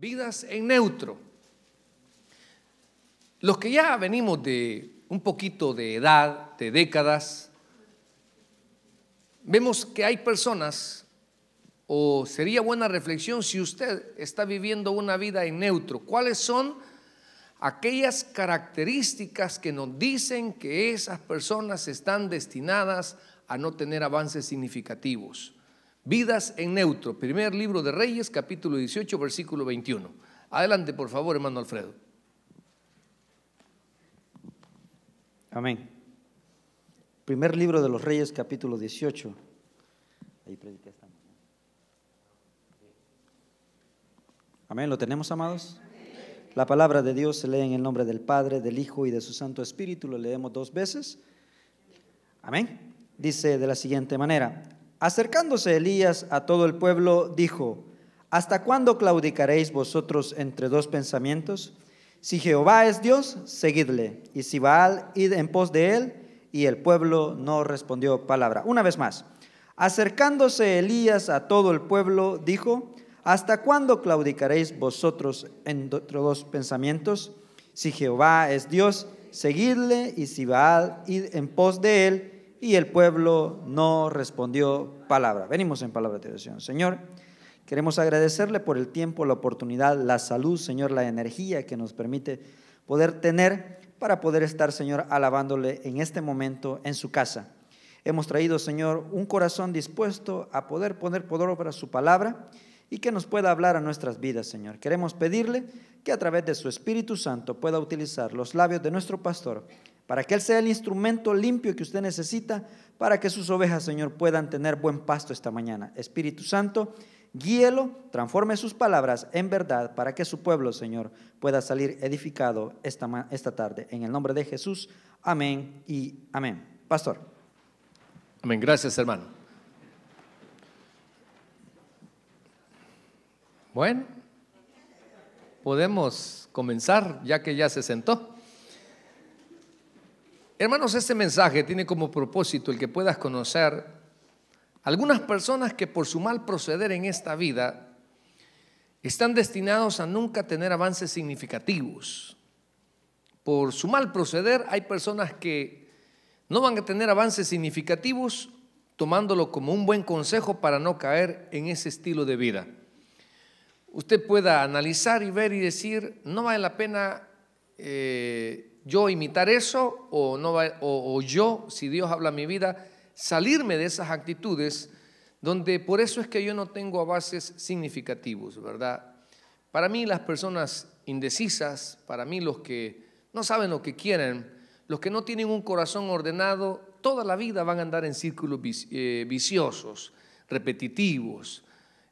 vidas en neutro. Los que ya venimos de un poquito de edad, de décadas, vemos que hay personas, o sería buena reflexión si usted está viviendo una vida en neutro, ¿cuáles son aquellas características que nos dicen que esas personas están destinadas a no tener avances significativos? Vidas en neutro, primer libro de Reyes, capítulo 18, versículo 21. Adelante, por favor, hermano Alfredo. Amén. Primer libro de los Reyes, capítulo 18. Ahí esta Amén, ¿lo tenemos, amados? La palabra de Dios se lee en el nombre del Padre, del Hijo y de su Santo Espíritu. Lo leemos dos veces. Amén. Dice de la siguiente manera, Acercándose Elías a todo el pueblo, dijo, ¿Hasta cuándo claudicaréis vosotros entre dos pensamientos? Si Jehová es Dios, seguidle, y si Baal, id en pos de él. Y el pueblo no respondió palabra. Una vez más, acercándose Elías a todo el pueblo, dijo, ¿Hasta cuándo claudicaréis vosotros entre dos pensamientos? Si Jehová es Dios, seguidle, y si Baal, id en pos de él y el pueblo no respondió palabra. Venimos en palabra de oración. Señor, queremos agradecerle por el tiempo, la oportunidad, la salud, Señor, la energía que nos permite poder tener para poder estar, Señor, alabándole en este momento en su casa. Hemos traído, Señor, un corazón dispuesto a poder poner por obra su palabra y que nos pueda hablar a nuestras vidas, Señor. Queremos pedirle que a través de su Espíritu Santo pueda utilizar los labios de nuestro pastor para que Él sea el instrumento limpio que usted necesita para que sus ovejas, Señor, puedan tener buen pasto esta mañana. Espíritu Santo, guíelo, transforme sus palabras en verdad para que su pueblo, Señor, pueda salir edificado esta, esta tarde. En el nombre de Jesús, amén y amén. Pastor. Amén, gracias hermano. Bueno, podemos comenzar ya que ya se sentó. Hermanos, este mensaje tiene como propósito el que puedas conocer algunas personas que por su mal proceder en esta vida están destinados a nunca tener avances significativos. Por su mal proceder hay personas que no van a tener avances significativos tomándolo como un buen consejo para no caer en ese estilo de vida. Usted pueda analizar y ver y decir, no vale la pena eh, yo imitar eso o, no, o, yo, si Dios habla mi vida, salirme de esas actitudes donde por eso es que yo no tengo avances significativos, ¿verdad? Para mí las personas indecisas, para mí los que no saben lo que quieren, los que no tienen un corazón ordenado, toda la vida van a andar en círculos eh, viciosos, repetitivos.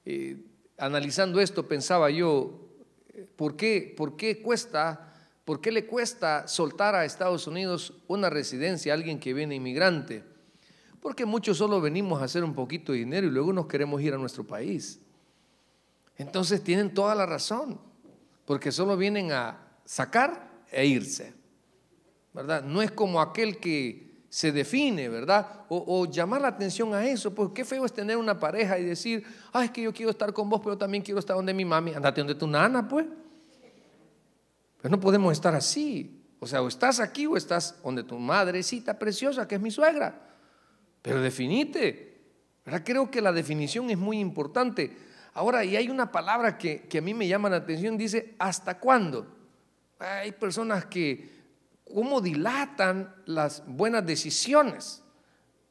Eh, analizando esto pensaba yo, eh, ¿por qué, ¿por qué cuesta ¿Por qué le cuesta soltar a Estados Unidos una residencia a alguien que viene inmigrante? Porque muchos solo venimos a hacer un poquito de dinero y luego nos queremos ir a nuestro país. Entonces tienen toda la razón, porque solo vienen a sacar e irse. ¿Verdad? No es como aquel que se define, ¿verdad? O, llamar la atención a eso, pues qué feo es tener una pareja y decir, ay, es que yo quiero estar con vos, pero también quiero estar donde mi mami. Andate donde tu nana, pues. Pero no podemos estar así. O sea, o estás aquí o estás donde tu madrecita preciosa, que es mi suegra. Pero definite. Creo que la definición es muy importante. Ahora, y hay una palabra que, que a mí me llama la atención, dice, ¿hasta cuándo? Hay personas que, ¿cómo dilatan las buenas decisiones?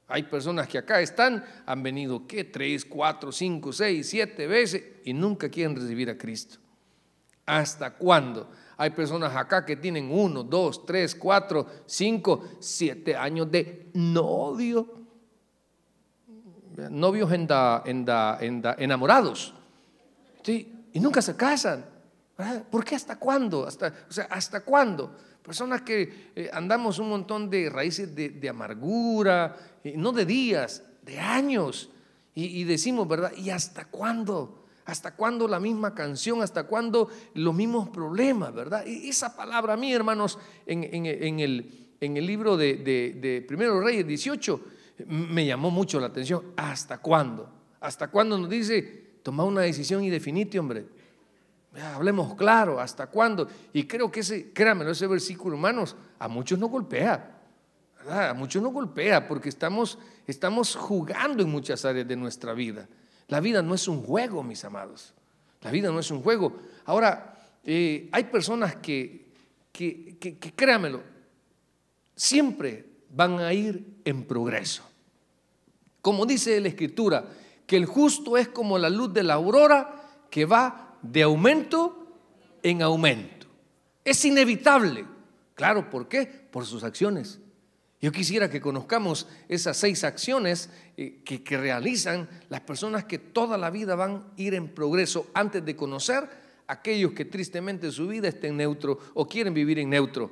Hay personas que acá están, han venido, ¿qué? Tres, cuatro, cinco, seis, siete veces y nunca quieren recibir a Cristo. ¿Hasta cuándo? Hay personas acá que tienen uno, dos, tres, cuatro, cinco, siete años de novio. Novios en enamorados. Y nunca se casan. ¿Por qué hasta cuándo? Hasta, o sea, ¿hasta cuándo? Personas que eh, andamos un montón de raíces de, amargura, no de días, de años. Y, y decimos, ¿verdad? ¿Y hasta cuándo? ¿Hasta cuándo la misma canción? ¿Hasta cuándo los mismos problemas, verdad? Y esa palabra a mí, hermanos, en, el, libro de, Primero Reyes 18, me llamó mucho la atención. ¿Hasta cuándo? ¿Hasta cuándo nos dice, toma una decisión y definite, hombre? Hablemos claro, ¿hasta cuándo? Y creo que ese, créanme, ese versículo, hermanos, a muchos no golpea. A muchos no golpea porque estamos jugando en muchas áreas de nuestra vida. La vida no es un juego, mis amados. La vida no es un juego. Ahora, eh, hay personas que, que, que, siempre van a ir en progreso. Como dice la Escritura, que el justo es como la luz de la aurora que va de aumento en aumento. Es inevitable. Claro, ¿por qué? Por sus acciones. Yo quisiera que conozcamos esas seis acciones eh, que, realizan las personas que toda la vida van a ir en progreso antes de conocer aquellos que tristemente su vida está en neutro o quieren vivir en neutro.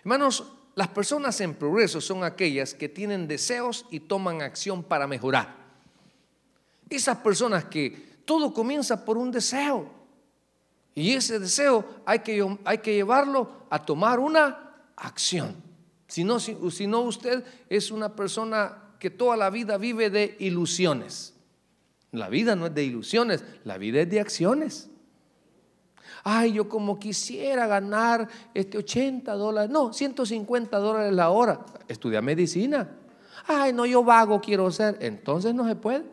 Hermanos, las personas en progreso son aquellas que tienen deseos y toman acción para mejorar. Esas personas que todo comienza por un deseo y ese deseo hay que, hay que llevarlo a tomar una acción. Si no, si, usted es una persona que toda la vida vive de ilusiones. La vida no es de ilusiones, la vida es de acciones. Ay, yo como quisiera ganar este 80 dólares, no, 150 dólares la hora. Estudia medicina. Ay, no, yo vago quiero ser. Entonces no se puede.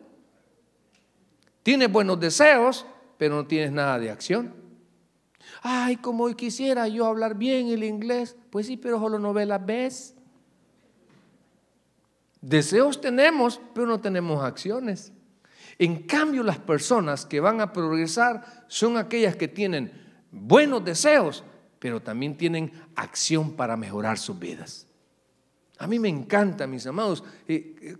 Tienes buenos deseos, pero no tienes nada de acción ay, como hoy quisiera yo hablar bien el inglés. Pues sí, pero solo la ves. Deseos tenemos, pero no tenemos acciones. En cambio, las personas que van a progresar son aquellas que tienen buenos deseos, pero también tienen acción para mejorar sus vidas. A mí me encanta, mis amados,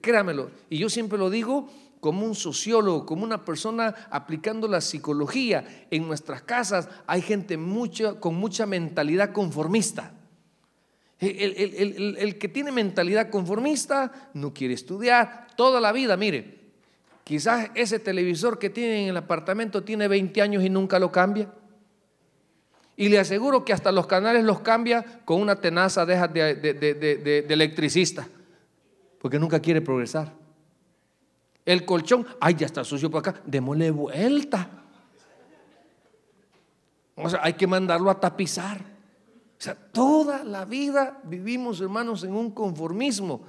créamelo, y yo siempre lo digo, como un sociólogo, como una persona aplicando la psicología. En nuestras casas hay gente con mucha mentalidad conformista. El, que tiene mentalidad conformista no quiere estudiar toda la vida, mire. Quizás ese televisor que tiene en el apartamento tiene 20 años y nunca lo cambia. Y le aseguro que hasta los canales los cambia con una tenaza de electricista, porque nunca quiere progresar. El colchón, ay, ya está sucio por acá, démosle vuelta. O sea, hay que mandarlo a tapizar. O sea, toda la vida vivimos, hermanos, en un conformismo.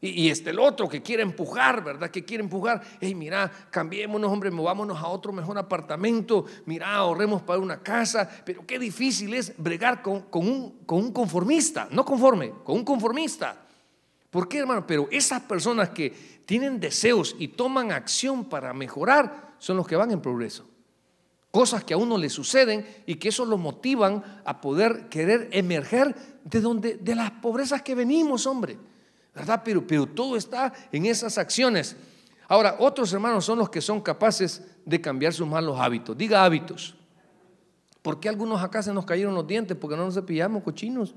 Y, este el otro que quiere empujar, ¿verdad? Que quiere empujar. Hey, mira, cambiémonos, hombre, movámonos a otro mejor apartamento. Mira, ahorremos para una casa. Pero qué difícil es bregar con, con, un, con un conformista, no conforme, con un conformista. ¿Por qué, hermano? Pero esas personas que tienen deseos y toman acción para mejorar son los que van en progreso. Cosas que a uno le suceden y que eso lo motivan a poder querer emerger de donde de las pobrezas que venimos, hombre. ¿Verdad? Pero, pero todo está en esas acciones. Ahora, otros hermanos son los que son capaces de cambiar sus malos hábitos. Diga hábitos. ¿Por qué algunos acá se nos cayeron los dientes? Porque no nos cepillamos, cochinos.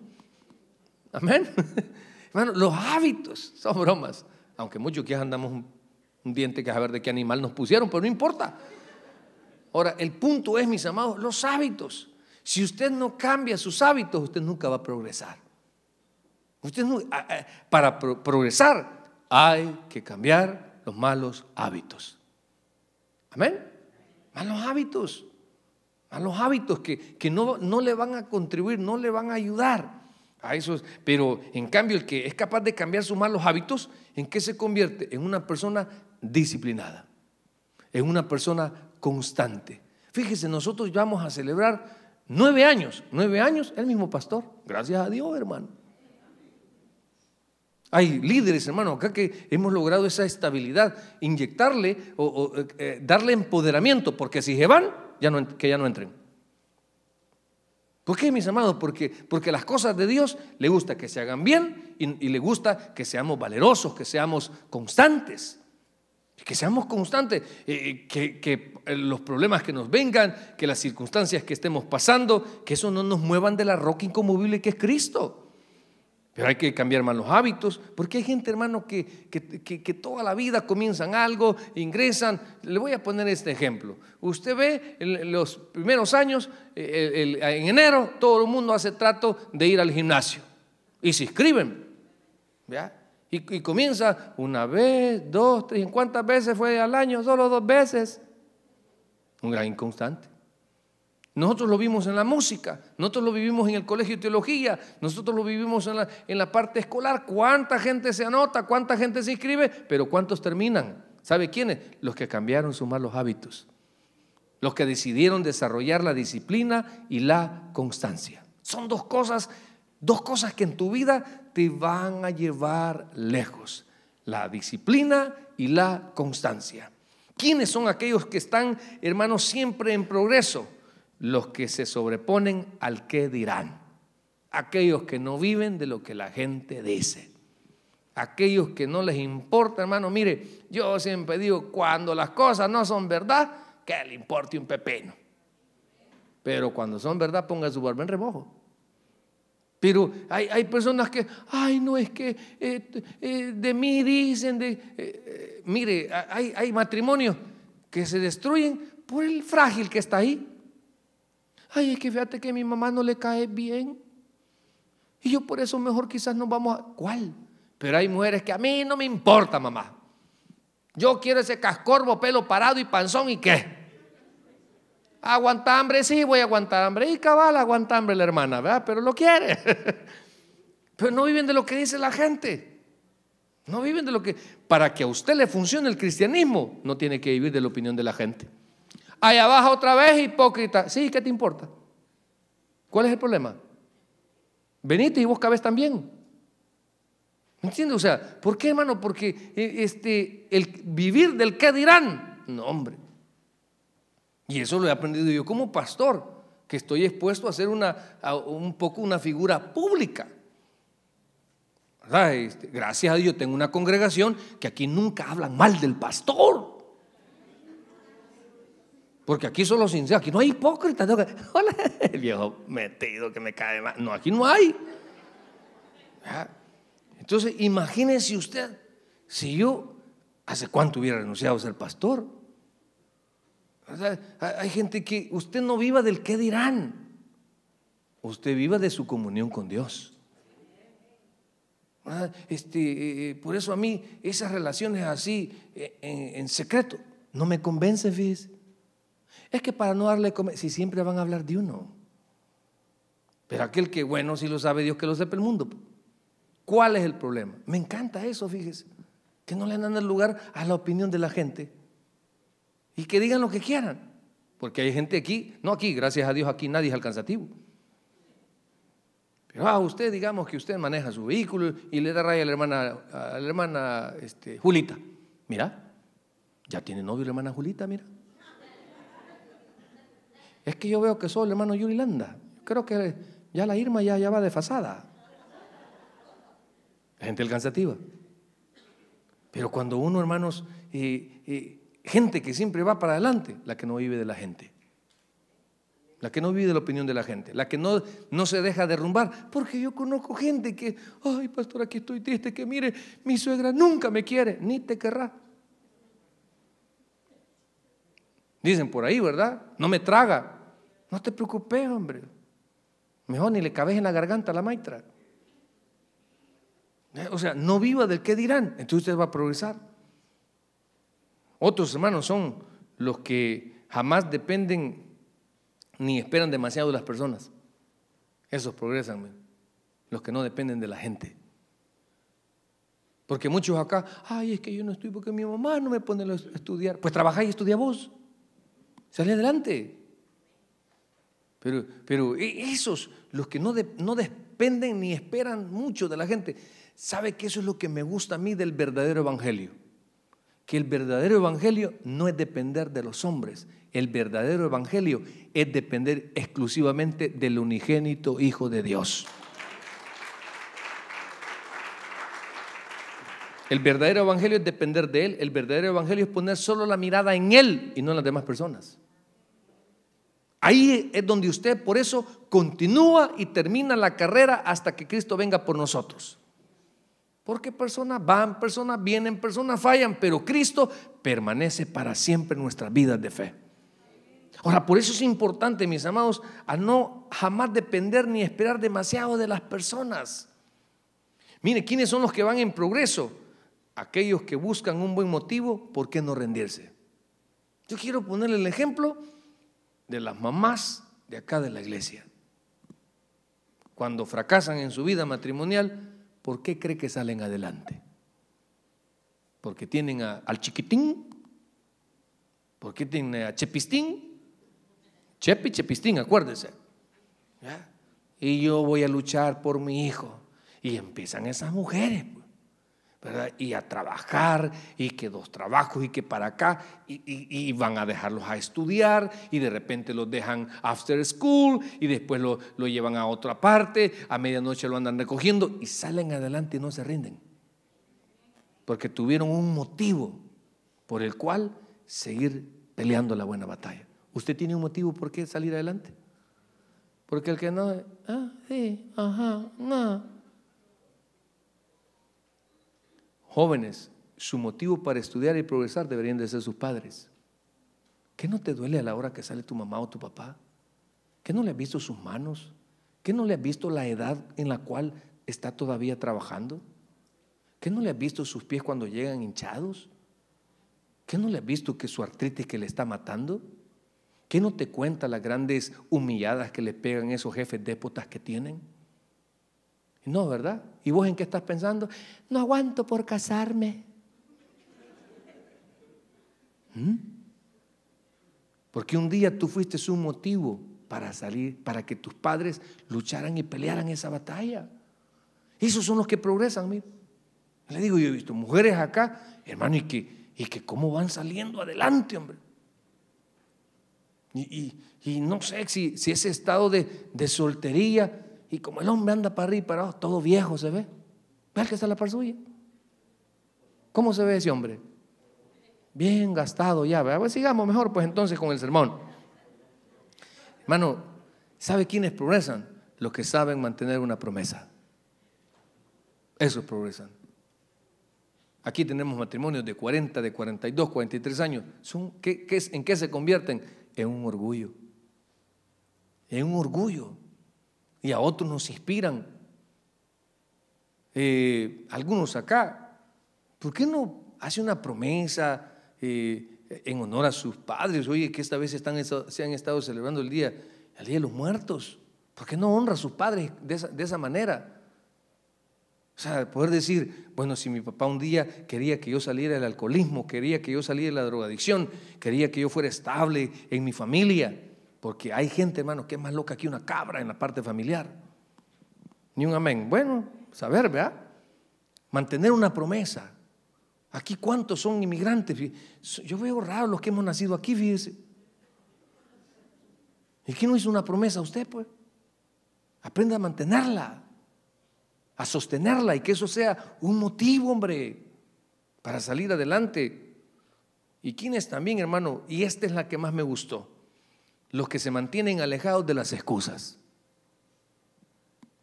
Amén. Bueno, los hábitos son bromas. Aunque muchos que andamos un, diente que a saber de qué animal nos pusieron, pero no importa. Ahora, el punto es, mis amados, los hábitos. Si usted no cambia sus hábitos, usted nunca va a progresar. Usted para progresar hay que cambiar los malos hábitos. Amén. Malos hábitos. Malos hábitos que, no, no le van a contribuir, no le van a ayudar pero en cambio el que es capaz de cambiar sus malos hábitos, ¿en qué se convierte? En una persona disciplinada, en una persona constante. Fíjese, nosotros vamos a celebrar nueve años, nueve años, el mismo pastor, gracias a Dios, hermano. Hay líderes, hermano, acá que hemos logrado esa estabilidad, inyectarle o, eh, eh, darle empoderamiento, porque si se van, que ya no entren. ¿Por qué, mis amados? Porque, porque las cosas de Dios le gusta que se hagan bien y, le gusta que seamos valerosos, que seamos constantes. Que seamos constantes, eh, eh, que, eh, los problemas que nos vengan, que las circunstancias que estemos pasando, que eso no nos muevan de la roca incomovible que es Cristo. Pero hay que cambiar, más los hábitos, porque hay gente, hermano, que, toda la vida comienzan algo, ingresan. Le voy a poner este ejemplo. Usted ve en los primeros años, en enero, todo el mundo hace trato de ir al gimnasio y se inscriben. ¿ya? Y, y comienza una vez, dos, tres. ¿Cuántas veces fue al año? Solo dos veces. Un gran inconstante. Nosotros lo vimos en la música, nosotros lo vivimos en el colegio de teología, nosotros lo vivimos en la, en la parte escolar. ¿Cuánta gente se anota? ¿Cuánta gente se inscribe? Pero ¿cuántos terminan? ¿Sabe quiénes? Los que cambiaron sus malos hábitos, los que decidieron desarrollar la disciplina y la constancia. Son dos cosas, dos cosas que en tu vida te van a llevar lejos, la disciplina y la constancia. ¿Quiénes son aquellos que están, hermanos, siempre en progreso? los que se sobreponen al que dirán, aquellos que no viven de lo que la gente dice, aquellos que no les importa, hermano, mire, yo siempre digo, cuando las cosas no son verdad, que le importe un pepino. Pero cuando son verdad, ponga su barba en remojo. Pero hay, personas que, ay, no es que eh, eh, de mí dicen, de, eh, mire, hay, hay matrimonios que se destruyen por el frágil que está ahí ay, es que fíjate que a mi mamá no le cae bien. Y yo por eso mejor quizás no vamos a... ¿Cuál? Pero hay mujeres que a mí no me importa, mamá. Yo quiero ese cascorvo, pelo parado y panzón y qué. Aguanta hambre, sí, voy a aguantar hambre. Y cabal, aguanta hambre la hermana, ¿verdad? Pero lo quiere. Pero no viven de lo que dice la gente. No viven de lo que... Para que a usted le funcione el cristianismo, no tiene que vivir de la opinión de la gente. Allá abajo otra vez, hipócrita. Sí, ¿qué te importa? ¿Cuál es el problema? Venite y vos cabés también. ¿Me entiendes? O sea, ¿por qué, hermano? Porque e, este, el vivir del qué dirán. No, hombre. Y eso lo he aprendido yo como pastor, que estoy expuesto a ser una, un poco una figura pública. Este, gracias a Dios tengo una congregación que aquí nunca hablan mal del pastor. Porque aquí solo sincero, aquí no hay hipócritas. hola, el viejo metido que me cae mal. No, aquí no hay. Ah, entonces, imagínese usted, si yo, ¿hace cuánto hubiera renunciado a ser pastor? hay gente que usted no viva del qué dirán. Usted viva de su comunión con Dios. Ah, este, eh, por eso a mí esas relaciones así, eh, en, secreto, no me convencen, fíjese. Es que para no darle si siempre van a hablar de uno. Pero aquel que, bueno, si lo sabe Dios, que lo sepa el mundo. ¿Cuál es el problema? Me encanta eso, fíjese. Que no le dan el lugar a la opinión de la gente. Y que digan lo que quieran. Porque hay gente aquí, no aquí, gracias a Dios aquí nadie es alcanzativo. Pero ah, usted, digamos que usted maneja su vehículo y le da raya a la hermana, a la hermana este, Julita. Mira, ya tiene novio la hermana Julita, mira. Es que yo veo que soy el hermano Yuri Landa. Creo que ya la Irma ya, ya va desfasada. La gente alcanzativa. Pero cuando uno, hermanos, y gente que siempre va para adelante, la que no vive de la gente, la que no vive de la opinión de la gente, la que no, no se deja derrumbar, porque yo conozco gente que, ay, pastor, aquí estoy triste, que mire, mi suegra nunca me quiere, ni te querrá. Dicen por ahí, ¿verdad? No me traga. No te preocupes, hombre. Mejor ni le cabes en la garganta a la maitra. Eh, o sea, no viva del qué dirán, entonces usted va a progresar. Otros hermanos son los que jamás dependen ni esperan demasiado de las personas. Esos progresan, los que no dependen de la gente. Porque muchos acá, ay, es que yo no estoy porque mi mamá no me pone a estudiar. Pues trabaja y estudia vos. Sale adelante. Pero, e-, esos, los que no, no dependen ni esperan mucho de la gente, sabe que eso es lo que me gusta a mí del verdadero evangelio. Que el verdadero evangelio no es depender de los hombres, el verdadero evangelio es depender exclusivamente del unigénito Hijo de Dios. El verdadero evangelio es depender de Él, el verdadero evangelio es poner solo la mirada en Él y no en las demás personas. Ahí es donde usted por eso continúa y termina la carrera hasta que Cristo venga por nosotros. Porque personas van, personas vienen, personas fallan, pero Cristo permanece para siempre en nuestras vidas de fe. Ahora, por eso es importante, mis amados, a no jamás depender ni esperar demasiado de las personas. Mire, ¿quiénes son los que van en progreso? Aquellos que buscan un buen motivo por qué no rendirse. Yo quiero ponerle el ejemplo de las mamás de acá de la iglesia. Cuando fracasan en su vida matrimonial, ¿por qué cree que salen adelante? Porque tienen al chiquitín, porque tienen a Chepistín, Chepi, Chepistín, acuérdese. Y yo voy a luchar por mi hijo. Y empiezan esas mujeres. Y a trabajar, y que dos trabajos, y que para acá, y, van a dejarlos a estudiar, y de repente los dejan after school, y después lo, llevan a otra parte, a medianoche lo andan recogiendo, y salen adelante y no se rinden. Porque tuvieron un motivo por el cual seguir peleando la buena batalla. ¿Usted tiene un motivo por qué salir adelante? Porque el que no, ah, sí, ajá, no, Jóvenes, su motivo para estudiar y progresar deberían de ser sus padres. ¿Qué no te duele a la hora que sale tu mamá o tu papá? ¿Qué no le has visto sus manos? ¿Qué no le has visto la edad en la cual está todavía trabajando? ¿Qué no le has visto sus pies cuando llegan hinchados? ¿Qué no le has visto que su artritis que le está matando? ¿Qué no te cuenta las grandes humilladas que le pegan esos jefes dépotas que tienen? No, ¿verdad? ¿Y vos en qué estás pensando? No aguanto por casarme. ¿Mm? Porque un día tú fuiste un motivo para salir, para que tus padres lucharan y pelearan esa batalla. Esos son los que progresan, mira. Le digo, yo he visto mujeres acá, hermano, y que, y que cómo van saliendo adelante, hombre. Y, no sé si, ese estado de, de soltería y como el hombre anda para arriba y para todo viejo se ve. Ve que está la par suya. ¿Cómo se ve ese hombre? Bien gastado ya. A ver pues sigamos mejor pues entonces con el sermón. Hermano, ¿sabe quiénes progresan? Los que saben mantener una promesa. Esos progresan. Aquí tenemos matrimonios de 40, de 42, 43 años. Son, en qué se convierten? En un orgullo. En un orgullo y a otros nos inspiran. Eh, algunos acá, ¿por qué no hace una promesa eh, en honor a sus padres? Oye, que esta vez están, se han estado celebrando el día, el día de los muertos. ¿Por qué no honra a sus padres de esa, de esa manera? O sea, poder decir, bueno, si mi papá un día quería que yo saliera del alcoholismo, quería que yo saliera de la drogadicción, quería que yo fuera estable en mi familia, porque hay gente, hermano, que es más loca que una cabra en la parte familiar. Ni un amén. Bueno, saber, ¿verdad? Mantener una promesa. Aquí cuántos son inmigrantes. Yo veo raro los que hemos nacido aquí, fíjese. ¿Y quién no hizo una promesa usted, pues? Aprenda a mantenerla, a sostenerla y que eso sea un motivo, hombre, para salir adelante. ¿Y quién es también, hermano? Y esta es la que más me gustó los que se mantienen alejados de las excusas.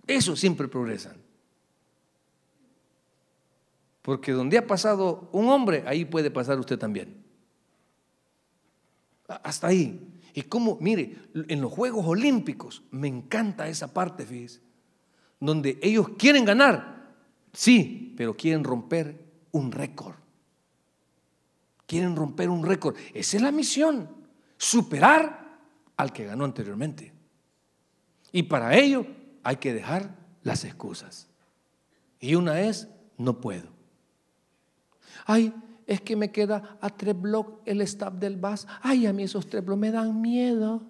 Eso siempre progresan. Porque donde ha pasado un hombre, ahí puede pasar usted también. Hasta ahí. Y como, mire, en los Juegos Olímpicos me encanta esa parte, fíjese, donde ellos quieren ganar, sí, pero quieren romper un récord. Quieren romper un récord. Esa es la misión, superar al que ganó anteriormente. Y para ello hay que dejar las excusas. Y una es, no puedo. Ay, es que me queda a tres bloques el staff del bus. Ay, a mí esos tres bloques me dan miedo.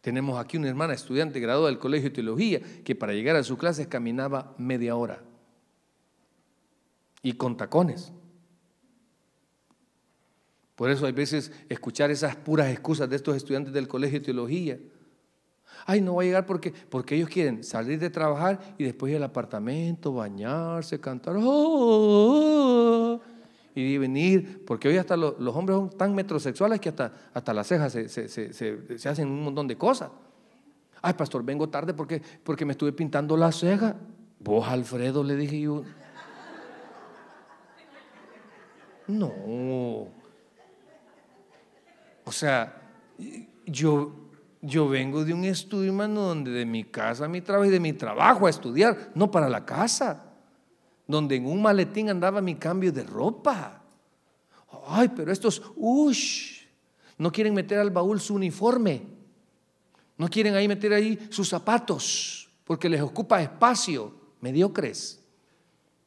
Tenemos aquí una hermana estudiante graduada del Colegio de Teología que para llegar a sus clases caminaba media hora y con tacones. Por eso hay veces escuchar esas puras excusas de estos estudiantes del colegio de teología. Ay, no va a llegar porque, porque ellos quieren salir de trabajar y después ir al apartamento, bañarse, cantar. ¡Oh, oh, oh! y venir, porque hoy hasta los, hombres son tan metrosexuales que hasta, hasta las cejas se, hacen un montón de cosas. Ay, pastor, vengo tarde porque, porque me estuve pintando la ceja. Vos, Alfredo, le dije yo. No. O sea, yo, yo vengo de un estudio, hermano, donde de mi casa a mi trabajo y de mi trabajo a estudiar, no para la casa, donde en un maletín andaba mi cambio de ropa. Ay, pero estos, ush, no quieren meter al baúl su uniforme, no quieren ahí meter ahí sus zapatos, porque les ocupa espacio, mediocres.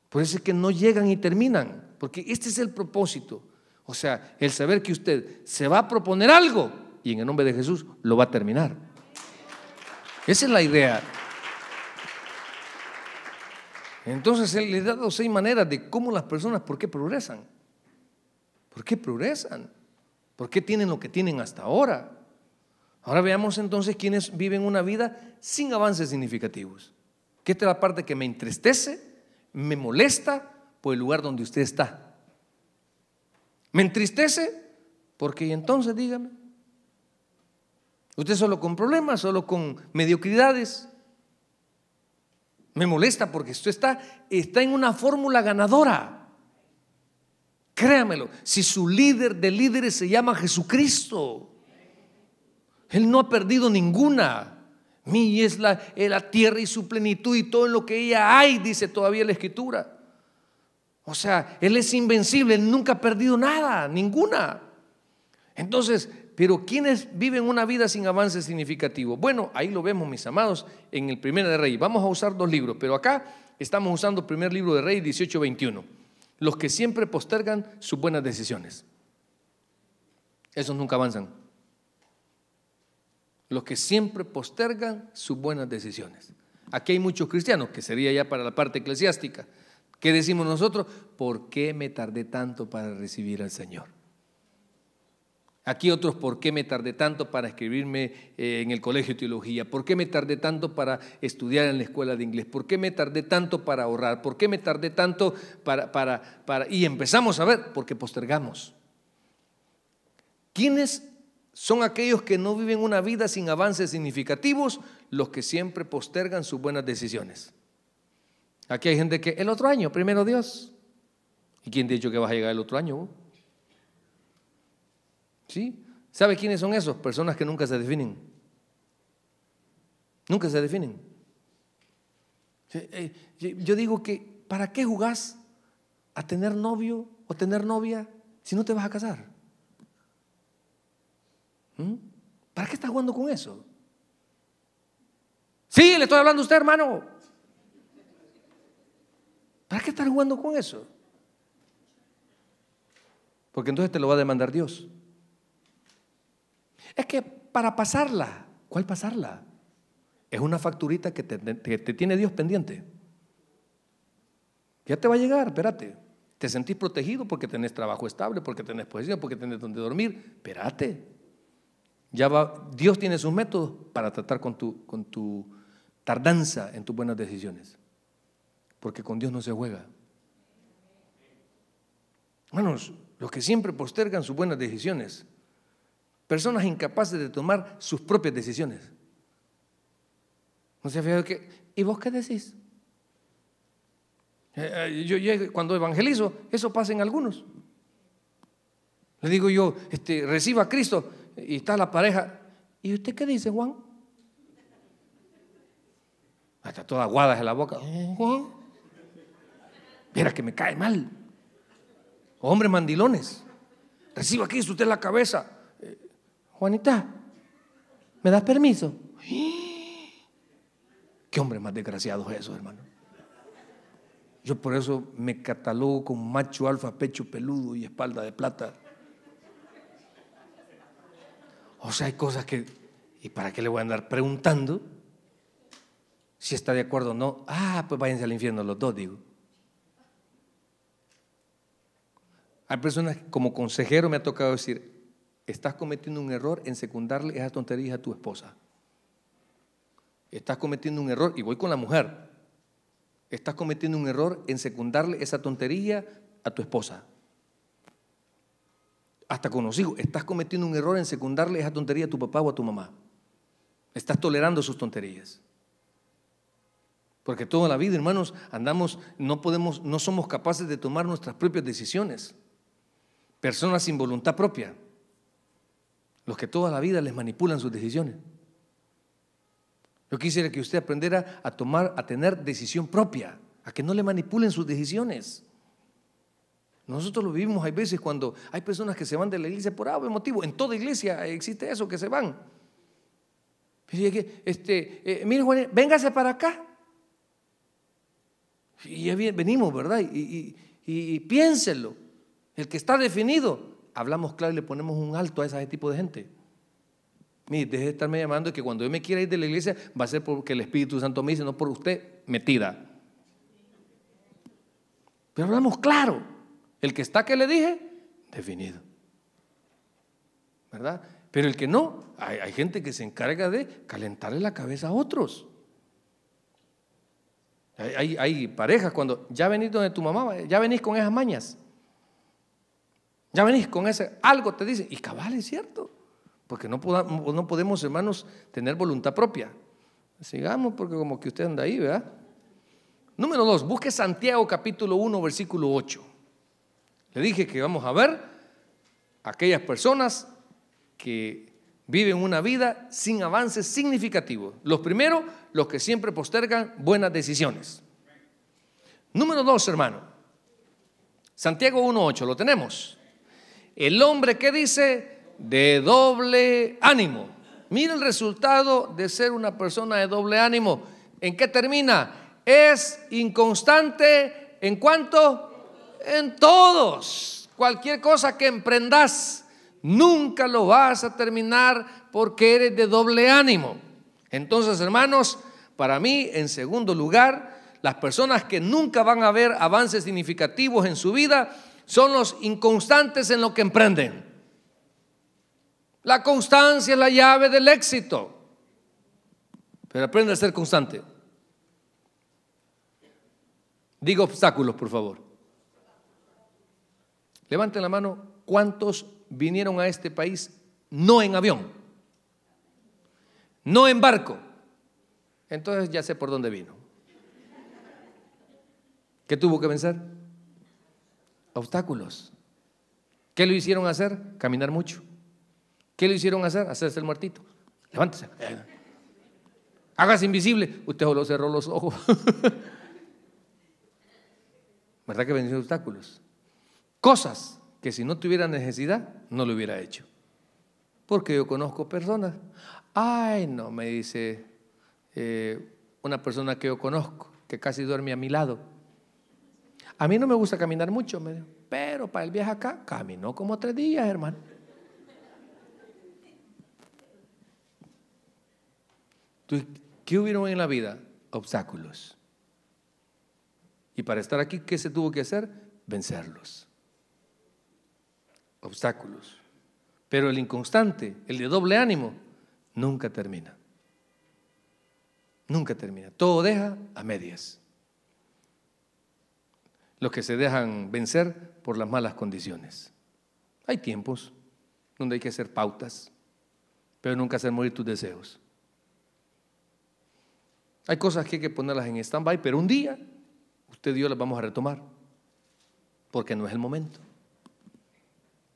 Por eso es que no llegan y terminan, porque este es el propósito. O sea, el saber que usted se va a proponer algo y en el nombre de Jesús lo va a terminar. Esa es la idea. Entonces él le ha dado seis maneras de cómo las personas, ¿por qué progresan? ¿Por qué progresan? ¿Por qué tienen lo que tienen hasta ahora? Ahora veamos entonces quienes viven una vida sin avances significativos. Que esta es la parte que me entristece, me molesta por el lugar donde usted está. Me entristece porque entonces dígame, usted solo con problemas, solo con mediocridades. Me molesta porque usted está, está en una fórmula ganadora. Créamelo, si su líder de líderes se llama Jesucristo, Él no ha perdido ninguna. Mi es la, tierra y su plenitud y todo lo que ella hay, dice todavía la Escritura. O sea, Él es invencible, nunca ha perdido nada, ninguna. Entonces, pero ¿quiénes viven una vida sin avance significativo? Bueno, ahí lo vemos, mis amados, en el primer de Rey. Vamos a usar dos libros, pero acá estamos usando el primer libro de Rey 18-21. Los que siempre postergan sus buenas decisiones. Esos nunca avanzan. Los que siempre postergan sus buenas decisiones. Aquí hay muchos cristianos, que sería ya para la parte eclesiástica ¿Qué decimos nosotros? ¿Por qué me tardé tanto para recibir al Señor? Aquí otros, ¿por qué me tardé tanto para escribirme eh, en el colegio de teología? ¿Por qué me tardé tanto para estudiar en la escuela de inglés? ¿Por qué me tardé tanto para ahorrar? ¿Por qué me tardé tanto para, para, para... Y empezamos a ver, por qué postergamos. ¿Quiénes son aquellos que no viven una vida sin avances significativos? Los que siempre postergan sus buenas decisiones. Aquí hay gente que el otro año, primero Dios. ¿Y quién te ha dicho que vas a llegar el otro año? ¿Sí? ¿Sabe quiénes son esos? Personas que nunca se definen. Nunca se definen. Eh, yo digo que, ¿para qué jugás a tener novio o tener novia si no te vas a casar? ¿Mm? ¿Para qué estás jugando con eso? Sí, le estoy hablando a usted, hermano. ¿Para qué estar jugando con eso? Porque entonces te lo va a demandar Dios. Es que para pasarla, ¿cuál pasarla? Es una facturita que te, tiene Dios pendiente. Ya te va a llegar, espérate. Te sentís protegido porque tenés trabajo estable, porque tenés poesía, porque tenés donde dormir. Espérate. Ya va, Dios tiene sus métodos para tratar con tu tardanza en tus buenas decisiones porque con Dios no se juega. Hermanos, los que siempre postergan sus buenas decisiones, personas incapaces de tomar sus propias decisiones. No se ha que, ¿y vos qué decís? Eh, eh, yo, cuando evangelizo, eso pasa en algunos. Le digo yo, este, reciba a Cristo y está la pareja. ¿Y usted qué dice, Juan? Hasta toda aguada en la boca. ¿Juan? Eh, mira que me cae mal. Hombre, mandilones. recibo aquí usted la cabeza. Eh, Juanita, ¿me das permiso? Qué hombre más desgraciado es eso, hermano. Yo por eso me catalogo con macho alfa, pecho peludo y espalda de plata. O sea, hay cosas que, ¿y para qué le voy a andar preguntando? Si está de acuerdo o no. Ah, pues váyanse al infierno los dos, digo. Hay personas que como consejero me ha tocado decir, estás cometiendo un error en secundarle esas tonterías a tu esposa. Estás cometiendo un error, y voy con la mujer, estás cometiendo un error en secundarle esa tontería a tu esposa. Hasta con los hijos, estás cometiendo un error en secundarle esa tontería a tu papá o a tu mamá. Estás tolerando sus tonterías. Porque toda la vida, hermanos, andamos, no podemos, no somos capaces de tomar nuestras propias decisiones. Personas sin voluntad propia, los que toda la vida les manipulan sus decisiones. Yo quisiera que usted aprendiera a tomar, a tener decisión propia, a que no le manipulen sus decisiones. Nosotros lo vivimos, hay veces cuando hay personas que se van de la iglesia por algún motivo. En toda iglesia existe eso, que se van. Este, eh, mire Juan, véngase para acá. Y ya venimos, ¿verdad? Y, y piénselo. El que está definido, hablamos claro y le ponemos un alto a ese tipo de gente. Mire, deje de estarme llamando que cuando yo me quiera ir de la iglesia va a ser porque el Espíritu Santo me dice, no por usted, metida. Pero hablamos claro. El que está que le dije, definido. ¿Verdad? Pero el que no, hay, gente que se encarga de calentarle la cabeza a otros. hay parejas cuando ya venís donde tu mamá, ya venís con esas mañas. Ya venís con ese, algo te dice, y cabal es cierto, porque no, no podemos, hermanos, tener voluntad propia. Sigamos, porque como que usted anda ahí, ¿verdad? Número dos, busque Santiago capítulo 1, versículo 8. Le dije que vamos a ver aquellas personas que viven una vida sin avances significativos. Los primeros, los que siempre postergan buenas decisiones. Número dos, hermano. Santiago 1.8, ¿lo tenemos? El hombre que dice de doble ánimo. Mira el resultado de ser una persona de doble ánimo. ¿En qué termina? Es inconstante en cuanto en todos. Cualquier cosa que emprendas, nunca lo vas a terminar porque eres de doble ánimo. Entonces, hermanos, para mí, en segundo lugar, las personas que nunca van a ver avances significativos en su vida son los inconstantes en lo que emprenden. La constancia es la llave del éxito. Pero aprende a ser constante. Digo obstáculos, por favor. Levanten la mano, ¿cuántos vinieron a este país no en avión? No en barco. Entonces ya sé por dónde vino. ¿Qué tuvo que pensar? obstáculos. ¿Qué lo hicieron hacer? Caminar mucho. ¿Qué lo hicieron hacer? Hacerse el muertito. Levántese. Hágase invisible. Usted solo cerró los ojos. ¿Verdad que venían obstáculos? Cosas que si no tuviera necesidad, no lo hubiera hecho. Porque yo conozco personas. Ay, no, me dice eh, una persona que yo conozco, que casi duerme a mi lado a mí no me gusta caminar mucho, pero para el viaje acá caminó como tres días, hermano. ¿Qué hubieron en la vida? Obstáculos. Y para estar aquí, ¿qué se tuvo que hacer? Vencerlos. Obstáculos. Pero el inconstante, el de doble ánimo, nunca termina. Nunca termina. Todo deja a medias los que se dejan vencer por las malas condiciones. Hay tiempos donde hay que hacer pautas, pero nunca hacer morir tus deseos. Hay cosas que hay que ponerlas en stand-by, pero un día usted y yo las vamos a retomar, porque no es el momento.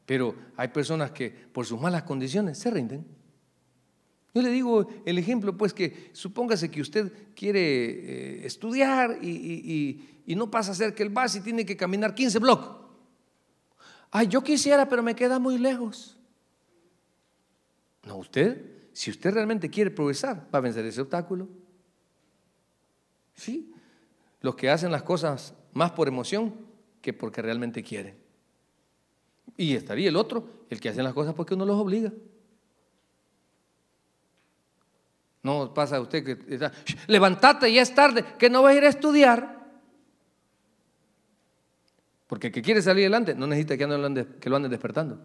Pero hay personas que por sus malas condiciones se rinden. Yo le digo el ejemplo, pues que supóngase que usted quiere eh, estudiar y, no pasa a no pasa el bus y tiene que caminar 15 blocos. Ay, yo quisiera, pero me queda muy lejos. No, usted, si usted realmente quiere progresar, va a vencer ese obstáculo. Sí, los que hacen las cosas más por emoción que porque realmente quieren. Y estaría el otro, el que hace las cosas porque uno los obliga. No pasa usted que está, levantate, ya es tarde, que no vas a ir a estudiar. Porque el que quiere salir adelante no necesita que, que lo anden despertando.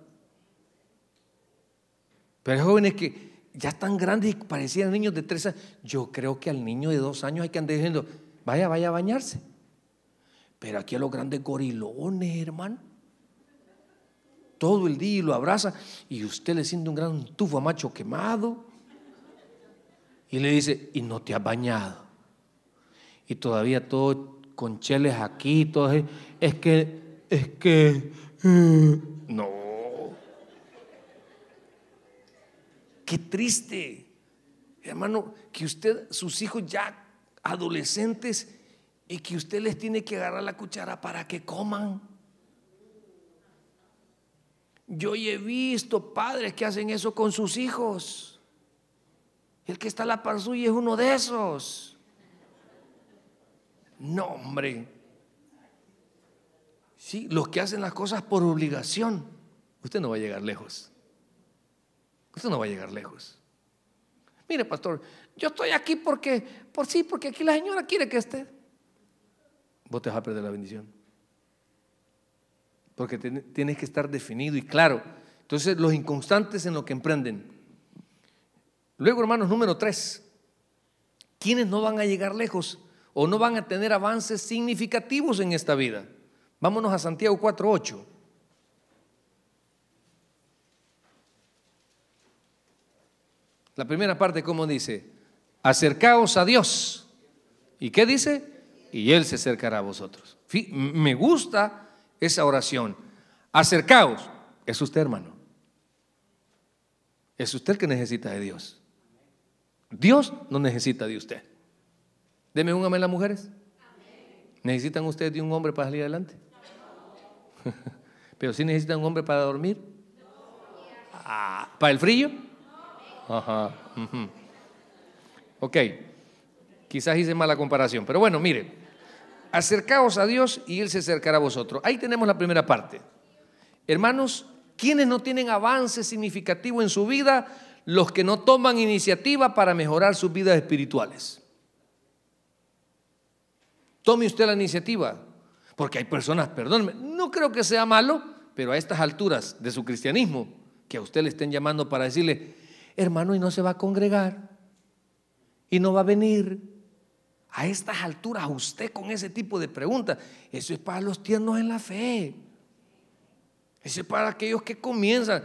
Pero hay jóvenes que ya están grandes y parecían niños de tres años. Yo creo que al niño de dos años hay que andar diciendo, vaya, vaya a bañarse. Pero aquí a los grandes gorilones, hermano. Todo el día lo abraza y usted le siente un gran tufo a macho quemado. Y le dice, y no te has bañado. Y todavía todo con cheles aquí, todo es que, es que, eh, no. Qué triste, hermano, que usted, sus hijos ya adolescentes, y que usted les tiene que agarrar la cuchara para que coman. Yo he visto padres que hacen eso con sus hijos. El que está a la par suya es uno de esos. No, hombre. Sí, los que hacen las cosas por obligación, usted no va a llegar lejos. Usted no va a llegar lejos. Mire, pastor, yo estoy aquí porque, por sí, porque aquí la señora quiere que esté. Vos te vas a perder la bendición. Porque tienes que estar definido y claro. Entonces, los inconstantes en lo que emprenden. Luego, hermanos, número tres, ¿quiénes no van a llegar lejos o no van a tener avances significativos en esta vida? Vámonos a Santiago 4.8. La primera parte, ¿cómo dice? Acercaos a Dios. ¿Y qué dice? Y Él se acercará a vosotros. Me gusta esa oración. Acercaos. Es usted, hermano. Es usted el que necesita de Dios. Dios no necesita de usted. Deme un amén las mujeres. ¿Necesitan ustedes de un hombre para salir adelante? Pero sí necesitan un hombre para dormir. Ah, ¿Para el frío? Ajá. Ok. Quizás hice mala comparación, pero bueno, miren. Acercaos a Dios y Él se acercará a vosotros. Ahí tenemos la primera parte. Hermanos, quienes no tienen avance significativo en su vida los que no toman iniciativa para mejorar sus vidas espirituales. Tome usted la iniciativa, porque hay personas, perdónme, no creo que sea malo, pero a estas alturas de su cristianismo, que a usted le estén llamando para decirle, hermano, y no se va a congregar, y no va a venir. A estas alturas, usted con ese tipo de preguntas, eso es para los tiernos en la fe. Eso es para aquellos que comienzan.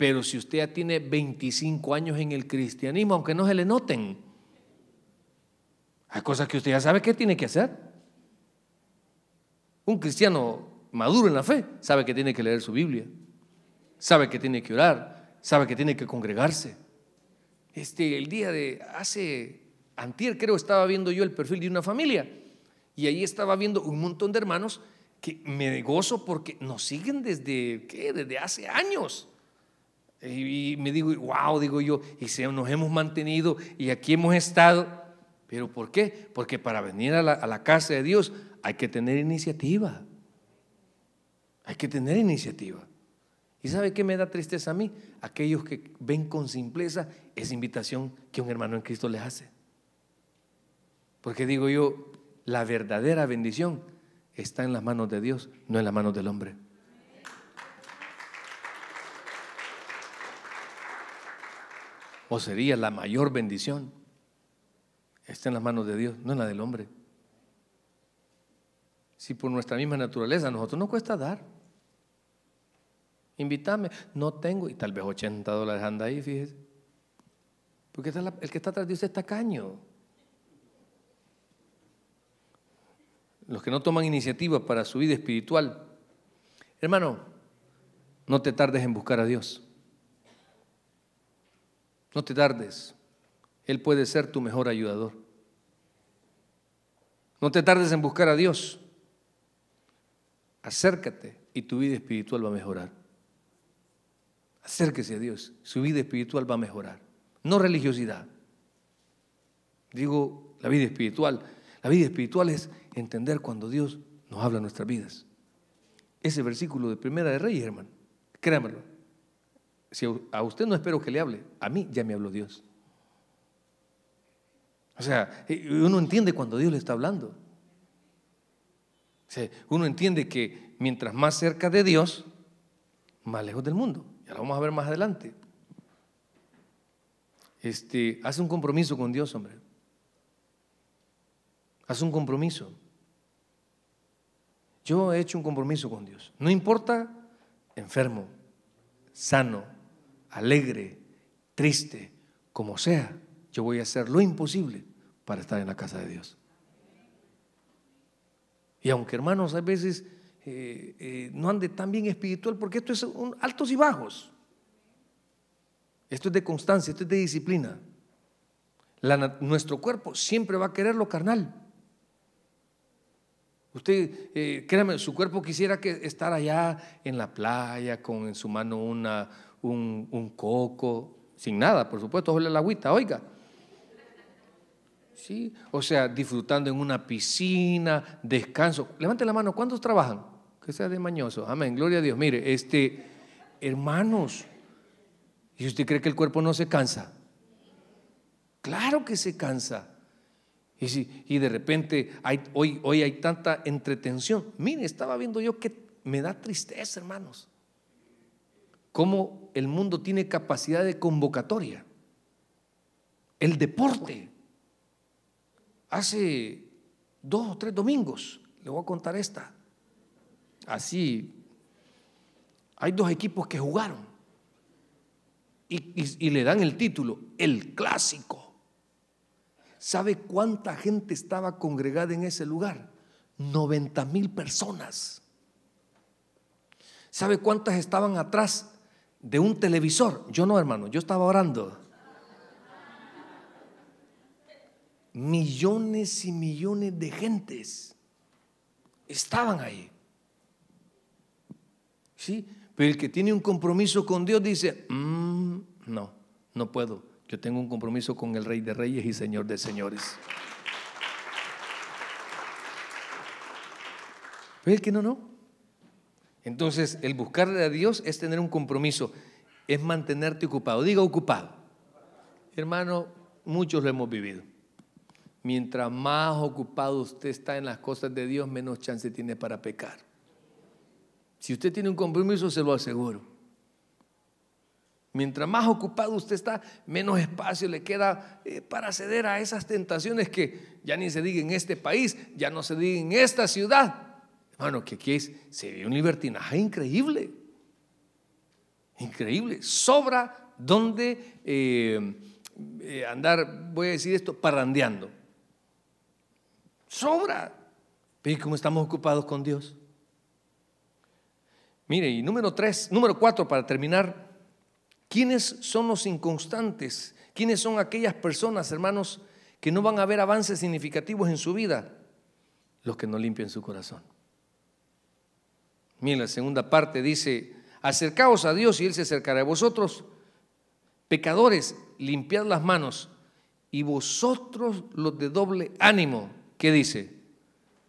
Pero si usted ya tiene 25 años en el cristianismo, aunque no se le noten, hay cosas que usted ya sabe que tiene que hacer. Un cristiano maduro en la fe sabe que tiene que leer su Biblia, sabe que tiene que orar, sabe que tiene que congregarse. Este, el día de hace antier creo estaba viendo yo el perfil de una familia y ahí estaba viendo un montón de hermanos que me gozo porque nos siguen desde ¿qué? desde hace años. Y, me digo, wow, digo yo, y se, nos hemos mantenido y aquí hemos estado. ¿Pero por qué? Porque para venir a la, a la casa de Dios hay que tener iniciativa. Hay que tener iniciativa. ¿Y sabe qué me da tristeza a mí? Aquellos que ven con simpleza esa invitación que un hermano en Cristo les hace. Porque digo yo, la verdadera bendición está en las manos de Dios, no en las manos del hombre. o sería la mayor bendición, está en las manos de Dios, no en la del hombre. Si por nuestra misma naturaleza a nosotros nos cuesta dar, invítame, no tengo, y tal vez 80 dólares anda ahí, fíjese. Porque el que está atrás de Dios está caño. Los que no toman iniciativa para su vida espiritual. Hermano, no te tardes en buscar a Dios. No te tardes. Él puede ser tu mejor ayudador. No te tardes en buscar a Dios. Acércate y tu vida espiritual va a mejorar. Acérquese a Dios, su vida espiritual va a mejorar. No religiosidad. Digo, la vida espiritual. La vida espiritual es entender cuando Dios nos habla en nuestras vidas. Ese versículo de Primera de Reyes, hermano, créamelo, si a usted no espero que le hable, a mí ya me habló Dios. O sea, eh, uno entiende cuando Dios le está hablando. uno entiende que mientras más cerca de Dios, más lejos del mundo. Ya lo vamos a ver más adelante. Este, hace un compromiso con Dios, hombre. Haz un compromiso. Yo he hecho un compromiso con Dios. No importa enfermo, sano, alegre, triste, como sea, yo voy a hacer lo imposible para estar en la casa de Dios. Y aunque hermanos a veces eh, eh, no ande tan bien espiritual, porque esto es altos y bajos. Esto es de constancia, esto es de disciplina. nuestro cuerpo siempre va a querer lo carnal. Usted, eh, créame, su cuerpo quisiera que estar allá en la playa con en su mano una, un, coco, sin nada, por supuesto, solo la agüita, oiga. ¿Sí? O sea, disfrutando en una piscina, descanso. Levante la mano, ¿cuántos trabajan? Que sea de mañoso. Amén, gloria a Dios. Mire, este, hermanos, ¿y usted cree que el cuerpo no se cansa? Claro que se cansa. Y, y de repente hay, hoy, hoy hay tanta entretención. Mire, estaba viendo yo que me da tristeza, hermanos cómo el mundo tiene capacidad de convocatoria. El deporte. Hace dos o tres domingos, le voy a contar esta. Así, hay dos equipos que jugaron y, le dan el título, el clásico. ¿Sabe cuánta gente estaba congregada en ese lugar? 90 mil personas. ¿Sabe cuántas estaban atrás? de un televisor. Yo no, hermano, yo estaba orando. Millones y millones de gentes estaban ahí. ¿Sí? Pero el que tiene un compromiso con Dios dice, mm, no, no puedo. Yo tengo un compromiso con el Rey de Reyes y Señor de Señores. Pero el que no, no. Entonces, el buscarle a Dios es tener un compromiso, es mantenerte ocupado. Diga ocupado. Hermano, muchos lo hemos vivido. Mientras más ocupado usted está en las cosas de Dios, menos chance tiene para pecar. Si usted tiene un compromiso, se lo aseguro. Mientras más ocupado usted está, menos espacio le queda eh, para ceder a esas tentaciones que ya ni se diga en este país, ya no se diga en esta ciudad. Hermano, que aquí es, se ve un libertinaje increíble. Increíble. Sobra donde eh, eh, andar, voy a decir esto, parrandeando. Sobra. pero como estamos ocupados con Dios? Mire, y número tres, número cuatro para terminar. ¿Quiénes son los inconstantes? ¿Quiénes son aquellas personas, hermanos, que no van a ver avances significativos en su vida? Los que no limpian su corazón. Miren la segunda parte, dice, acercaos a Dios y Él se acercará a vosotros. Pecadores, limpiad las manos y vosotros los de doble ánimo, ¿qué dice?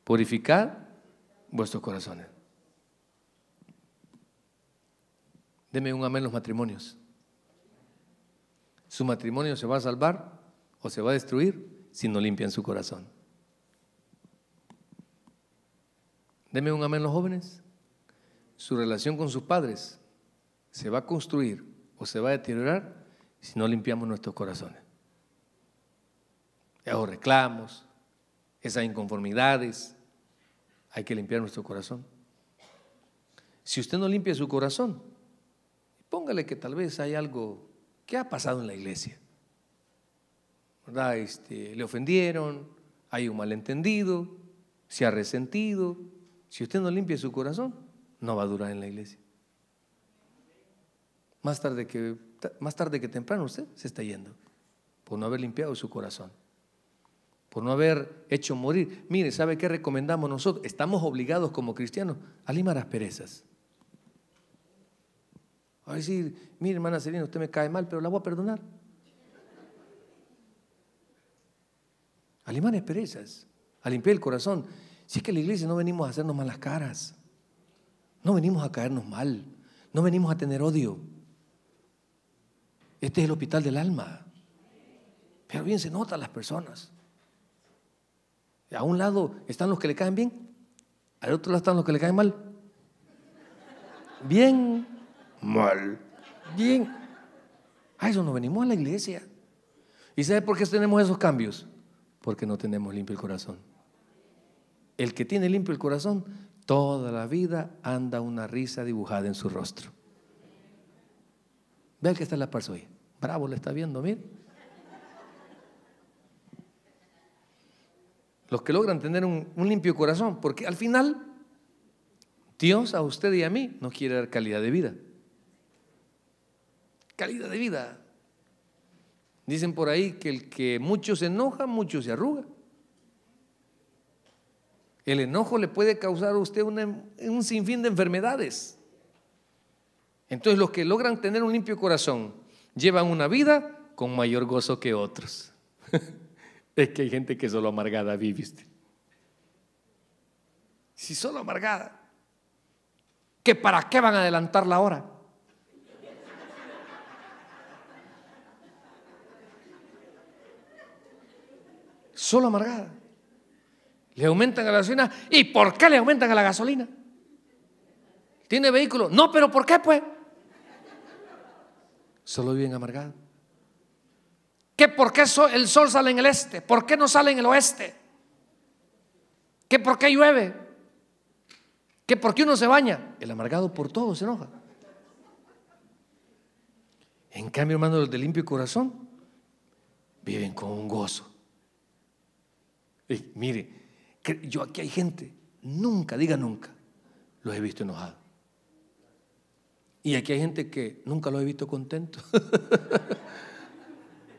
Purificad vuestros corazones. Deme un amén los matrimonios. Su matrimonio se va a salvar o se va a destruir si no limpian su corazón. Deme un amén los jóvenes su relación con sus padres se va a construir o se va a deteriorar si no limpiamos nuestros corazones. Esos reclamos, esas inconformidades, hay que limpiar nuestro corazón. Si usted no limpia su corazón, póngale que tal vez hay algo que ha pasado en la iglesia. Este, le ofendieron, hay un malentendido, se ha resentido. Si usted no limpia su corazón, no va a durar en la iglesia. Más tarde que, más tarde que temprano usted se está yendo por no haber limpiado su corazón, por no haber hecho morir. Mire, ¿sabe qué recomendamos nosotros? Estamos obligados como cristianos a limar las perezas. A decir, mire hermana Selina, usted me cae mal, pero la voy a perdonar. A limar asperezas, perezas, a limpiar el corazón. Si es que la iglesia no venimos a hacernos malas caras. No venimos a caernos mal, no venimos a tener odio. Este es el hospital del alma. Pero bien se notan las personas. A un lado están los que le caen bien, al otro lado están los que le caen mal. Bien, mal, bien. A eso nos venimos a la iglesia. ¿Y sabe por qué tenemos esos cambios? Porque no tenemos limpio el corazón. El que tiene limpio el corazón toda la vida anda una risa dibujada en su rostro. Vean que está la par Bravo, le está viendo, mire. Los que logran tener un, un limpio corazón, porque al final Dios a usted y a mí nos quiere dar calidad de vida. Calidad de vida. Dicen por ahí que el que mucho se enoja, mucho se arruga. El enojo le puede causar a usted un sinfín de enfermedades. Entonces los que logran tener un limpio corazón llevan una vida con mayor gozo que otros. es que hay gente que solo amargada viviste. Si solo amargada, que para qué van a adelantar la hora. Solo amargada. Le aumentan a la gasolina. ¿Y por qué le aumentan a la gasolina? ¿Tiene vehículo? No, pero ¿por qué pues? Solo viven amargado ¿Qué por qué el sol sale en el este? ¿Por qué no sale en el oeste? ¿Qué por qué llueve? ¿Qué por qué uno se baña? El amargado por todo se enoja. En cambio, hermanos los de limpio corazón viven con un gozo. mire, yo aquí hay gente, nunca, diga nunca, los he visto enojados. Y aquí hay gente que nunca los he visto contentos.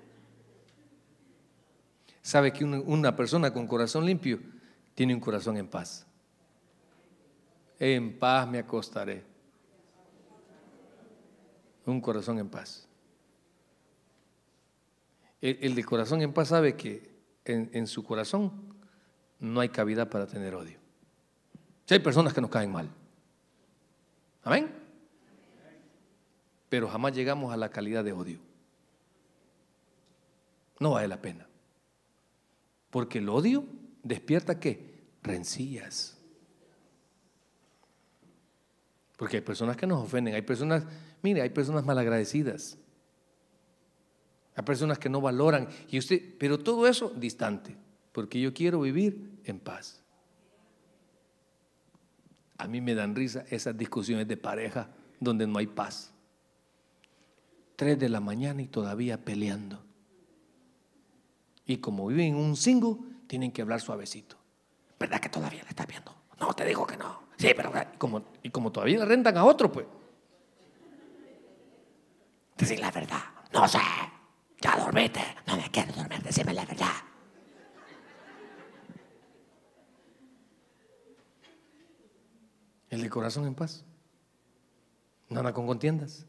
Sabe que una persona con corazón limpio tiene un corazón en paz. En paz me acostaré. Un corazón en paz. El, de corazón en paz sabe que en su corazón no hay cabida para tener odio. Si hay personas que nos caen mal. Amén. Pero jamás llegamos a la calidad de odio. No vale la pena. Porque el odio despierta qué? Rencillas. Porque hay personas que nos ofenden, hay personas, mire, hay personas malagradecidas. Hay personas que no valoran y usted, pero todo eso distante porque yo quiero vivir en paz. A mí me dan risa esas discusiones de pareja donde no hay paz. Tres de la mañana y todavía peleando. Y como viven en un single, tienen que hablar suavecito. ¿Verdad que todavía la estás viendo? No, te digo que no. Sí, pero y como, todavía la rentan a otro, pues. Decir la verdad. No sé. Ya dormiste. No me quiero dormir. Decime la verdad. El de corazón en paz. No anda con contiendas.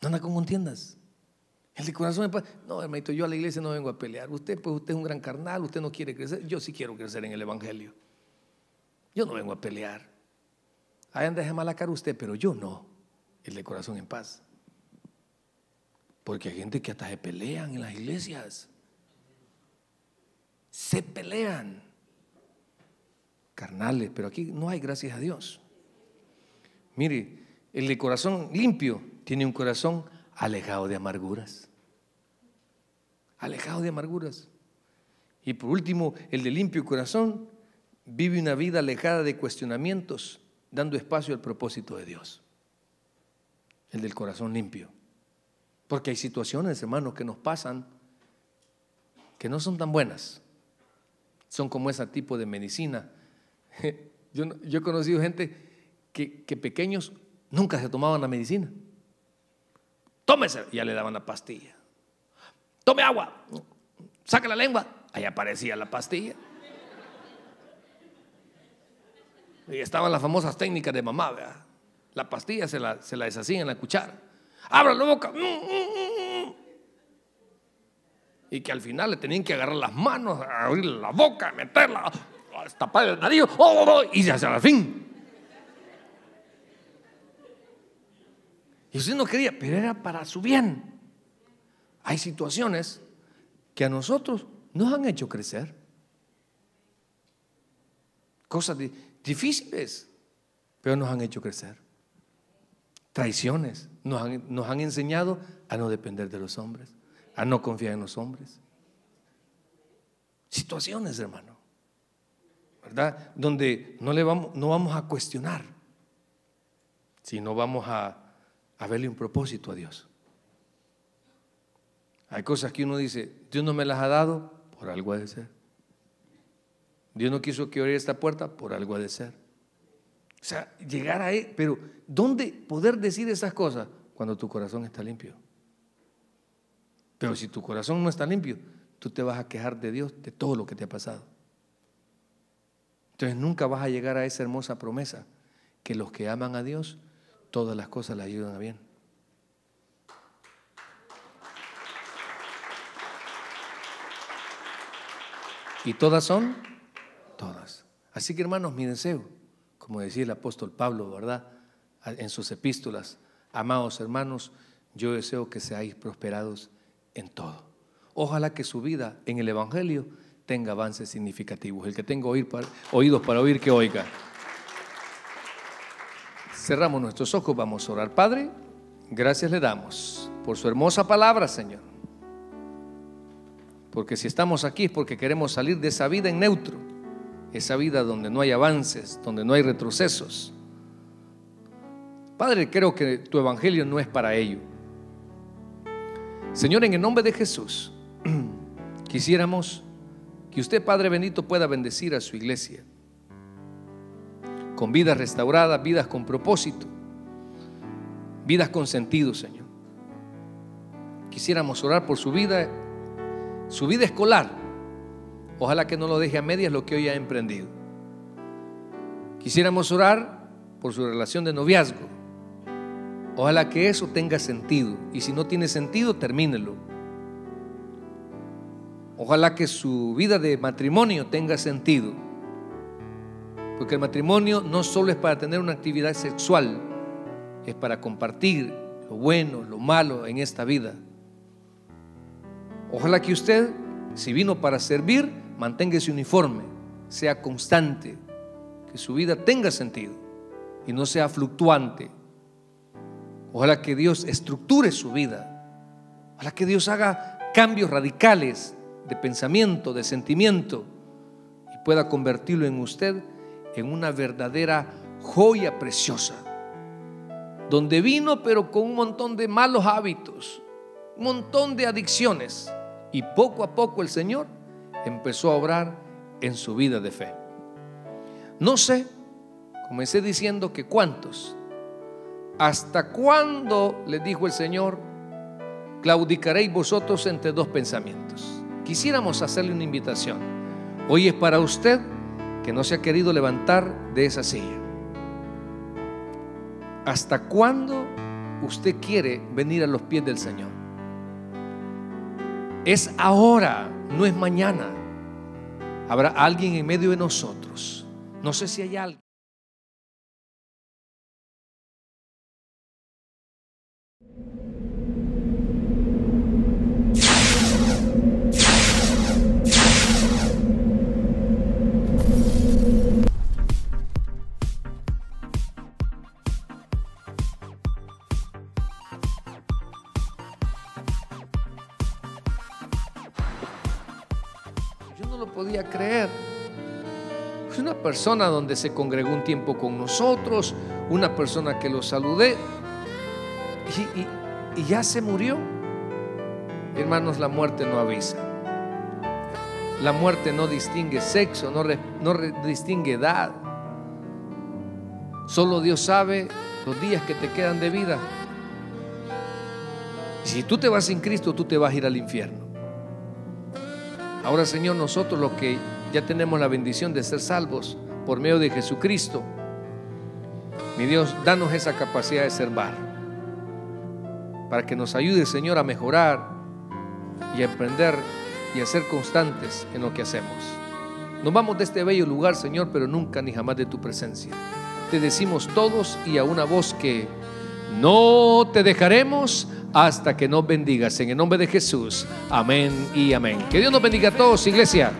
No anda con contiendas. El de corazón en paz. No, hermanito, yo a la iglesia no vengo a pelear. Usted, pues usted es un gran carnal, usted no quiere crecer. Yo sí quiero crecer en el Evangelio. Yo no vengo a pelear. Ahí anda de mala cara usted, pero yo no. El de corazón en paz. Porque hay gente que hasta se pelean en las iglesias. Se pelean carnales, pero aquí no hay, gracias a Dios. Mire, el de corazón limpio tiene un corazón alejado de amarguras. Alejado de amarguras. Y por último, el de limpio corazón vive una vida alejada de cuestionamientos, dando espacio al propósito de Dios. El del corazón limpio. Porque hay situaciones, hermanos, que nos pasan que no son tan buenas. Son como ese tipo de medicina Yo, he conocido gente que, pequeños nunca se tomaban la medicina. Tómese, ya le daban la pastilla. Tome agua, saca la lengua, ahí aparecía la pastilla. Y estaban las famosas técnicas de mamá, La pastilla se la, deshacían la deshacía en la cuchara. Abra la boca. Mm, mm, mm, y que al final le tenían que agarrar las manos, abrir la boca, meterla tapar el nariz oh, ya oh, oh, y el fin. Y usted no quería, pero era para su bien. Hay situaciones que a nosotros nos han hecho crecer. Cosas difíciles, pero nos han hecho crecer. Traiciones nos han, nos han enseñado a no depender de los hombres, a no confiar en los hombres. Situaciones, hermano. Donde no, le vamos, no vamos a cuestionar, sino vamos a, a verle un propósito a Dios. Hay cosas que uno dice, Dios no me las ha dado, por algo ha de ser. Dios no quiso que abriera esta puerta, por algo ha de ser. O sea, llegar a Él, pero ¿dónde poder decir esas cosas? Cuando tu corazón está limpio. Pero si tu corazón no está limpio, tú te vas a quejar de Dios de todo lo que te ha pasado. Entonces nunca vas a llegar a esa hermosa promesa que los que aman a Dios, todas las cosas le ayudan a bien. Y todas son todas. Así que hermanos, mi deseo, como decía el apóstol Pablo, ¿verdad? En sus epístolas, amados hermanos, yo deseo que seáis prosperados en todo. Ojalá que su vida en el Evangelio tenga avances significativos. El que tenga oídos para oír, que oiga. Cerramos nuestros ojos, vamos a orar. Padre, gracias le damos por su hermosa palabra, Señor. Porque si estamos aquí es porque queremos salir de esa vida en neutro, esa vida donde no hay avances, donde no hay retrocesos. Padre, creo que tu evangelio no es para ello. Señor, en el nombre de Jesús, quisiéramos que usted, Padre bendito, pueda bendecir a su iglesia con vidas restauradas, vidas con propósito, vidas con sentido, Señor. Quisiéramos orar por su vida, su vida escolar. Ojalá que no lo deje a medias lo que hoy ha emprendido. Quisiéramos orar por su relación de noviazgo. Ojalá que eso tenga sentido. Y si no tiene sentido, termínelo Ojalá que su vida de matrimonio tenga sentido. Porque el matrimonio no solo es para tener una actividad sexual, es para compartir lo bueno, lo malo en esta vida. Ojalá que usted, si vino para servir, mantenga ese uniforme, sea constante, que su vida tenga sentido y no sea fluctuante. Ojalá que Dios estructure su vida. Ojalá que Dios haga cambios radicales de pensamiento, de sentimiento, y pueda convertirlo en usted en una verdadera joya preciosa, donde vino pero con un montón de malos hábitos, un montón de adicciones, y poco a poco el Señor empezó a obrar en su vida de fe. No sé, comencé diciendo que cuántos, hasta cuándo, le dijo el Señor, claudicaréis vosotros entre dos pensamientos quisiéramos hacerle una invitación. Hoy es para usted que no se ha querido levantar de esa silla. ¿Hasta cuándo usted quiere venir a los pies del Señor? Es ahora, no es mañana. Habrá alguien en medio de nosotros. No sé si hay alguien. persona donde se congregó un tiempo con nosotros, una persona que lo saludé y, ya se murió. Hermanos, la muerte no avisa. La muerte no distingue sexo, no, no distingue edad. Solo Dios sabe los días que te quedan de vida. Si tú te vas sin Cristo, tú te vas a ir al infierno. Ahora, Señor, nosotros lo que ya tenemos la bendición de ser salvos por medio de Jesucristo. Mi Dios, danos esa capacidad de servar para que nos ayude, Señor, a mejorar y a emprender y a ser constantes en lo que hacemos. Nos vamos de este bello lugar, Señor, pero nunca ni jamás de tu presencia. Te decimos todos y a una voz que no te dejaremos hasta que nos bendigas. En el nombre de Jesús. Amén y amén. Que Dios nos bendiga a todos, iglesia.